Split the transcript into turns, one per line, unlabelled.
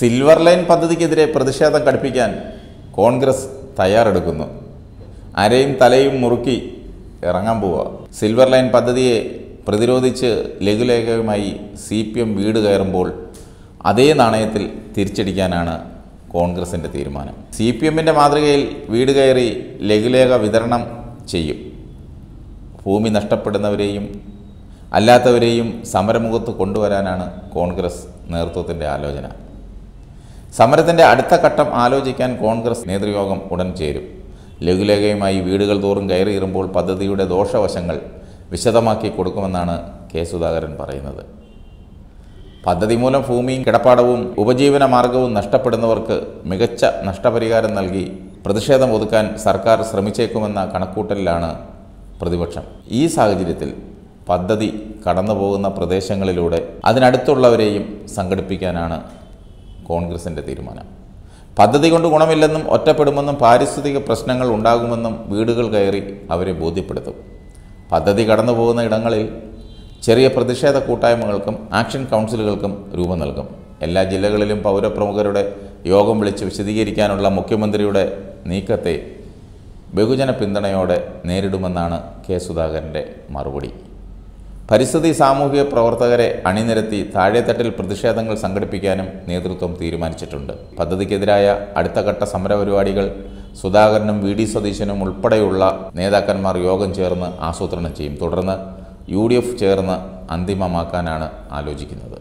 silver line പദ്ധതിക്കെതിരെ പ്രതിഷേധം കടുപ്പിക്കാൻ കോൺഗ്രസ് തയ്യാറെടുക്കുന്നു അരയും തലയും മുറുക്കി ഇറങ്ങാൻ പോവുക സിൽവർ ലൈൻ പദ്ധതിയെ പ്രതിരോധിച്ച് ലഘുലേഖയുമായി സി പി എം വീട് കയറുമ്പോൾ അതേ നാണയത്തിൽ തിരിച്ചടിക്കാനാണ് കോൺഗ്രസിൻ്റെ തീരുമാനം സി പി എമ്മിൻ്റെ മാതൃകയിൽ വീട് കയറി ലഘുലേഖ വിതരണം ചെയ്യും ഭൂമി നഷ്ടപ്പെടുന്നവരെയും അല്ലാത്തവരെയും സമരമുഖത്ത് കൊണ്ടുവരാനാണ് കോൺഗ്രസ് നേതൃത്വത്തിൻ്റെ ആലോചന സമരത്തിന്റെ അടുത്ത ഘട്ടം ആലോചിക്കാൻ കോൺഗ്രസ് നേതൃയോഗം ഉടൻ ചേരും ലഘുലേഖയുമായി വീടുകൾ തോറും കയറിയിറുമ്പോൾ പദ്ധതിയുടെ ദോഷവശങ്ങൾ വിശദമാക്കി കൊടുക്കുമെന്നാണ് കെ സുധാകരൻ പറയുന്നത് പദ്ധതി മൂലം ഭൂമിയും കിടപ്പാടവും ഉപജീവന മാർഗവും നഷ്ടപ്പെടുന്നവർക്ക് മികച്ച നഷ്ടപരിഹാരം നൽകി പ്രതിഷേധം ഒതുക്കാൻ സർക്കാർ ശ്രമിച്ചേക്കുമെന്ന കണക്കൂട്ടലിലാണ് പ്രതിപക്ഷം ഈ സാഹചര്യത്തിൽ പദ്ധതി കടന്നുപോകുന്ന പ്രദേശങ്ങളിലൂടെ അതിനടുത്തുള്ളവരെയും സംഘടിപ്പിക്കാനാണ് കോൺഗ്രസിൻ്റെ തീരുമാനം പദ്ധതി കൊണ്ട് ഗുണമില്ലെന്നും ഒറ്റപ്പെടുമെന്നും പാരിസ്ഥിതിക പ്രശ്നങ്ങൾ ഉണ്ടാകുമെന്നും വീടുകൾ കയറി അവരെ ബോധ്യപ്പെടുത്തും പദ്ധതി കടന്നു പോകുന്ന ഇടങ്ങളിൽ ചെറിയ പ്രതിഷേധ കൂട്ടായ്മകൾക്കും ആക്ഷൻ കൗൺസിലുകൾക്കും രൂപം നൽകും എല്ലാ ജില്ലകളിലും പൗരപ്രമുഖരുടെ യോഗം വിളിച്ച് വിശദീകരിക്കാനുള്ള മുഖ്യമന്ത്രിയുടെ നീക്കത്തെ ബഹുജന പിന്തുണയോടെ നേരിടുമെന്നാണ് കെ സുധാകരൻ്റെ മറുപടി പരിസ്ഥിതി സാമൂഹിക പ്രവർത്തകരെ അണിനിരത്തി താഴെത്തട്ടിൽ പ്രതിഷേധങ്ങൾ സംഘടിപ്പിക്കാനും നേതൃത്വം തീരുമാനിച്ചിട്ടുണ്ട് പദ്ധതിക്കെതിരായ അടുത്ത ഘട്ട സുധാകരനും വി ഡി സതീശനും ഉൾപ്പെടെയുള്ള നേതാക്കന്മാർ യോഗം ചേർന്ന് ആസൂത്രണം ചെയ്യും തുടർന്ന് യു ഡി എഫ് ചേർന്ന് അന്തിമമാക്കാനാണ് ആലോചിക്കുന്നത്